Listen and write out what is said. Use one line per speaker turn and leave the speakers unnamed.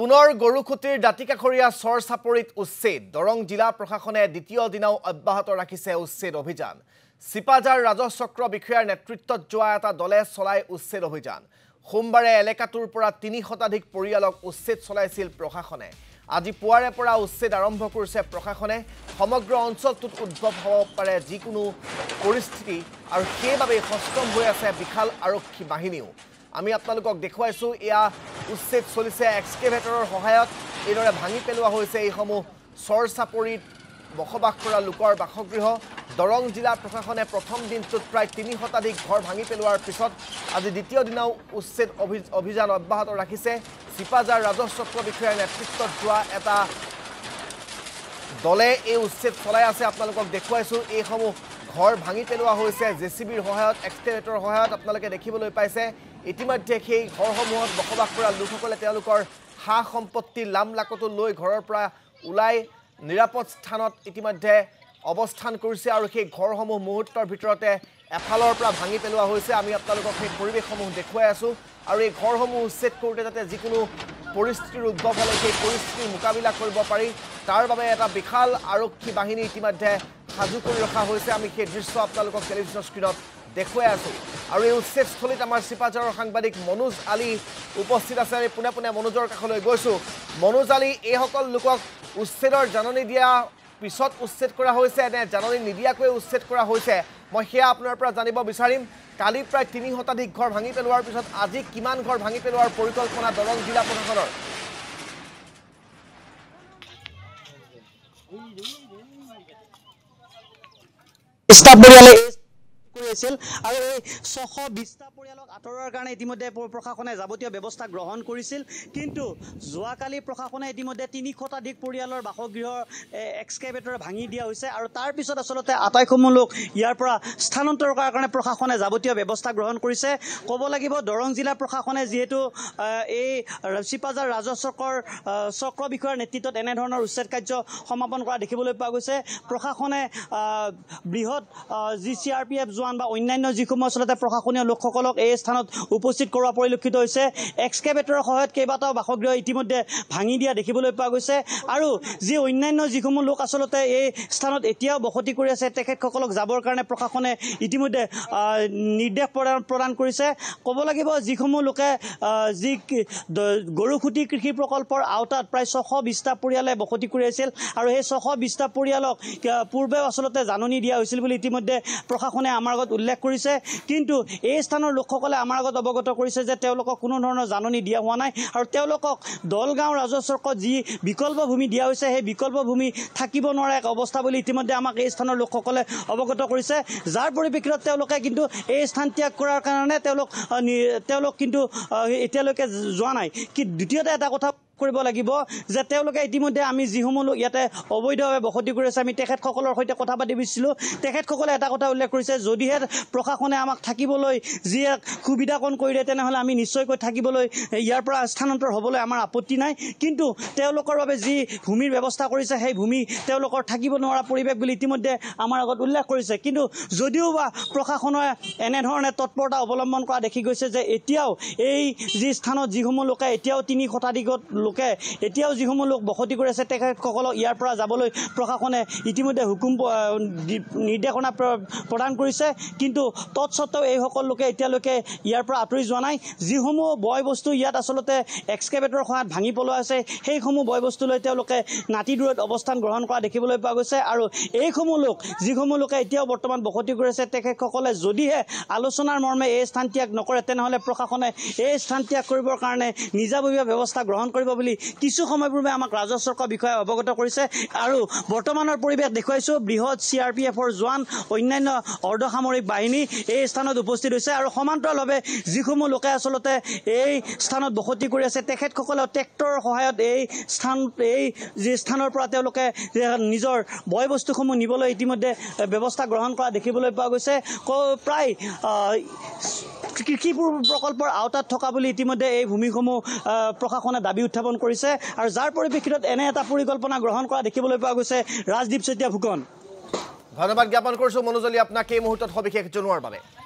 পুনৰ গৰুখুটিৰ দাঁতিকাষৰীয়া চৰ চাপৰিত উচ্ছেদ দৰং জিলা প্ৰশাসনে দ্বিতীয় দিনাও অব্যাহত ৰাখিছে উচ্ছেদ অভিযান চিপাজাৰ ৰাজহচক্ৰ বিষয়াৰ নেতৃত্বত যোৱা এটা দলে চলাই উচ্ছেদ অভিযান সোমবাৰে এলেকাটোৰ পৰা তিনি শতাধিক পৰিয়ালক উচ্ছেদ চলাইছিল প্ৰশাসনে আজি পুৱাৰে পৰা উচ্ছেদ আৰম্ভ কৰিছে প্ৰশাসনে সমগ্ৰ অঞ্চলটোত উদ্ভৱ হ'ব পাৰে যিকোনো পৰিস্থিতি আৰু সেইবাবেই সষ্টম হৈ আছে বিশাল আৰক্ষী বাহিনীও আমি আপোনালোকক দেখুৱাইছোঁ এয়া উচ্ছেদ চলিছে এক্সকেভেটৰৰ সহায়ত এইদৰে ভাঙি পেলোৱা হৈছে এইসমূহ চৰ চাপৰিত বসবাস কৰা লোকৰ বাসগৃহ দৰং জিলা প্ৰশাসনে প্ৰথম দিনটোত প্ৰায় তিনি শতাধিক ঘৰ ভাঙি পেলোৱাৰ পিছত আজি দ্বিতীয় দিনাও উচ্ছেদ অভি অভিযান অব্যাহত ৰাখিছে চিপাজাৰ ৰাজহচক্ৰ বিষয়াৰ নেতৃত্বত যোৱা এটা দলে এই উচ্ছেদ চলাই আছে আপোনালোকক দেখুৱাইছোঁ এইসমূহ ঘৰ ভাঙি পেলোৱা হৈছে জে চি বিৰ সহায়ত এক্সকেভেটৰ সহায়ত আপোনালোকে দেখিবলৈ পাইছে ইতিমধ্যে সেই ঘৰসমূহত বসবাস কৰা লোকসকলে তেওঁলোকৰ সা সম্পত্তি লাম লাকতো লৈ ঘৰৰ পৰা ওলাই নিৰাপদ স্থানত ইতিমধ্যে অৱস্থান কৰিছে আৰু সেই ঘৰসমূহ মুহূৰ্তৰ ভিতৰতে এফালৰ পৰা ভাঙি পেলোৱা হৈছে আমি আপোনালোকক সেই পৰিৱেশসমূহ দেখুৱাই আছোঁ আৰু এই ঘৰসমূহ উচ্ছেদ কৰোঁতে যাতে যিকোনো পৰিস্থিতিৰ উদ্ভৱ হ'লে সেই পৰিস্থিতিৰ মোকাবিলা কৰিব পাৰি তাৰ বাবে এটা বিশাল আৰক্ষী বাহিনী ইতিমধ্যে সাজু কৰি ৰখা হৈছে আমি সেই দৃশ্য আপোনালোকক টেলিভিশ্যন স্ক্ৰীণত দেখুৱাই আছোঁ আৰু এই উচ্ছেদস্থলীত আমাৰ চিপাঝাৰৰ সাংবাদিক মনোজ আলী উপস্থিত আছে আমি পোনে পোনে মনোজৰ কাষলৈ গৈছোঁ মনোজ আলী এইসকল লোকক উচ্ছেদৰ জাননী দিয়া পিছত উচ্ছেদ কৰা হৈছে নে জাননী নিদিয়াকৈ উচ্ছেদ কৰা হৈছে মই সেয়া আপোনাৰ পৰা জানিব বিচাৰিম কালি প্ৰায় তিনি শতাধিক ঘৰ ভাঙি পেলোৱাৰ পিছত আজি কিমান ঘৰ ভাঙি পেলোৱাৰ পৰিকল্পনা দৰং জিলা প্ৰশাসনৰ
স্টাফ পৰিয়ালে এই হৈছিল আৰু এই ছশ বিছটা পৰিয়ালক আঁতৰোৱাৰ কাৰণে ইতিমধ্যে প্ৰশাসনে যাৱতীয় ব্যৱস্থা গ্ৰহণ কৰিছিল কিন্তু যোৱাকালি প্ৰশাসনে ইতিমধ্যে তিনি পৰিয়ালৰ বাসগৃহৰ এক্সকেভেটৰ ভাঙি দিয়া হৈছে আৰু তাৰপিছত আচলতে আটাইসমূহ লোক ইয়াৰ পৰা স্থানান্তৰ কৰাৰ কাৰণে প্ৰশাসনে যাৱতীয় ব্যৱস্থা গ্ৰহণ কৰিছে ক'ব লাগিব দৰং জিলা প্ৰশাসনে যিহেতু এই চিপাজাৰ ৰাজহ চক্ৰৰ চক্ৰ বিষয়াৰ নেতৃত্বত এনেধৰণৰ উচ্ছেদ কাৰ্য সমাপন কৰা দেখিবলৈ পোৱা গৈছে প্ৰশাসনে বৃহৎ G C R P F জোৱান বা অন্যান্য যিসমূহ আচলতে প্ৰশাসনীয় লোকসকলক এই স্থানত উপস্থিত কৰোৱা পৰিলক্ষিত হৈছে এক্সকেভেটৰৰ সহায়ত কেইবাটাও বাসগৃহ ইতিমধ্যে ভাঙি দিয়া দেখিবলৈ পোৱা গৈছে আৰু যি অন্যান্য যিসমূহ লোক আচলতে এই স্থানত এতিয়াও বসতি কৰি আছে তেখেতসকলক যাবৰ কাৰণে প্ৰশাসনে ইতিমধ্যে নিৰ্দেশ প্ৰদান প্ৰদান কৰিছে ক'ব লাগিব যিসমূহ লোকে যি গৰু গৰুখুটি কৃষি প্ৰকল্পৰ আওতাত প্ৰায় ছশ বিছটা পৰিয়ালে বসতি কৰি আছিল আৰু সেই ছশ বিছটা পৰিয়ালক পূৰ্বেও আচলতে জাননী দিয়া হৈছিল বুলি ইতিমধ্যে প্ৰশাসনে আমাৰ আগত উল্লেখ কৰিছে কিন্তু এই স্থানৰ লোকসকলে আমাৰ আগত অৱগত কৰিছে যে তেওঁলোকক কোনো ধৰণৰ জাননি দিয়া হোৱা নাই আৰু তেওঁলোকক দলগাঁও ৰাজস্বৰ্গত যি বিকল্প ভূমি দিয়া হৈছে সেই বিকল্প ভূমি থাকিব নোৱাৰা এক অৱস্থা বুলি ইতিমধ্যে আমাক এই স্থানৰ লোকসকলে অৱগত কৰিছে যাৰ পৰিপ্ৰেক্ষিতত তেওঁলোকে কিন্তু এই স্থান ত্যাগ কৰাৰ কাৰণে তেওঁলোক তেওঁলোক কিন্তু এতিয়ালৈকে যোৱা নাই কি দ্বিতীয়তে এটা কথা কৰিব লাগিব যে তেওঁলোকে ইতিমধ্যে আমি যিসমূহ লোক ইয়াতে অবৈধভাৱে বসতি কৰি আছে আমি তেখেতসকলৰ সৈতে কথা পাতি বিচাৰিছিলোঁ তেখেতসকলে এটা কথা উল্লেখ কৰিছে যদিহে প্ৰশাসনে আমাক থাকিবলৈ যি এক সুবিধাকণ কৰিলে তেনেহ'লে আমি নিশ্চয়কৈ থাকিবলৈ ইয়াৰ পৰা স্থানান্তৰ হ'বলৈ আমাৰ আপত্তি নাই কিন্তু তেওঁলোকৰ বাবে যি ভূমিৰ ব্যৱস্থা কৰিছে সেই ভূমি তেওঁলোকৰ থাকিব নোৱাৰা পৰিৱেশ বুলি ইতিমধ্যে আমাৰ আগত উল্লেখ কৰিছে কিন্তু যদিও বা প্ৰশাসনে এনেধৰণে তৎপৰতা অৱলম্বন কৰা দেখি গৈছে যে এতিয়াও এই যি স্থানত যিসমূহ লোকে এতিয়াও তিনি শতাধিকত লোকে এতিয়াও যিসমূহ লোক বসতি কৰি আছে তেখেতসকলক ইয়াৰ পৰা যাবলৈ প্ৰশাসনে ইতিমধ্যে হুকুম নিৰ্দেশনা প্ৰদান কৰিছে কিন্তু তৎসত্বেও এইসকল লোকে এতিয়ালৈকে ইয়াৰ পৰা আঁতৰি যোৱা নাই যিসমূহ বয় বস্তু ইয়াত আচলতে এক্সকেভেটৰ সহায়ত ভাঙি পলোৱা হৈছে সেইসমূহ বয় বস্তু লৈ তেওঁলোকে নাতি দূৰত অৱস্থান গ্ৰহণ কৰা দেখিবলৈ পোৱা গৈছে আৰু এইসমূহ লোক যিসমূহ লোকে এতিয়াও বৰ্তমান বসতি কৰি আছে তেখেতসকলে যদিহে আলোচনাৰ মৰ্মে এই স্থান ত্যাগ নকৰে তেনেহ'লে প্ৰশাসনে এই স্থান ত্যাগ কৰিবৰ কাৰণে নিজাববীয়া ব্যৱস্থা গ্ৰহণ কৰিব বুলি বুলি কিছু সময় পূৰ্বে আমাক ৰাজহ চৰকাৰ বিষয়ে অৱগত কৰিছে আৰু বৰ্তমানৰ পৰিৱেশ দেখুৱাইছোঁ বৃহৎ চি আৰ পি এফৰ জোৱান অন্যান্য অৰ্ধ সামৰিক বাহিনী এই স্থানত উপস্থিত হৈছে আৰু সমান্তৰালভাৱে যিসমূহ লোকে আচলতে এই স্থানত বসতি কৰি আছে তেখেতসকলে ট্ৰেক্টৰৰ সহায়ত এই স্থান এই যি স্থানৰ পৰা তেওঁলোকে নিজৰ বয় বস্তুসমূহ নিবলৈ ইতিমধ্যে ব্যৱস্থা গ্ৰহণ কৰা দেখিবলৈ পোৱা গৈছে প্ৰায় কৃষি প্ৰকল্পৰ আওতাত থকা বুলি ইতিমধ্যে এই ভূমিসমূহ প্ৰশাসনে দাবী উত্থাপন কৰিছে আৰু যাৰ পৰিপ্ৰেক্ষিতত এনে এটা পৰিকল্পনা গ্ৰহণ কৰা দেখিবলৈ পোৱা গৈছে ৰাজদ্বীপ চেতিয়া ফুকন
ধন্যবাদ জ্ঞাপন কৰিছোঁ মনোজলি আপোনাক এই মুহূৰ্তত সবিশেষ জনোৱাৰ বাবে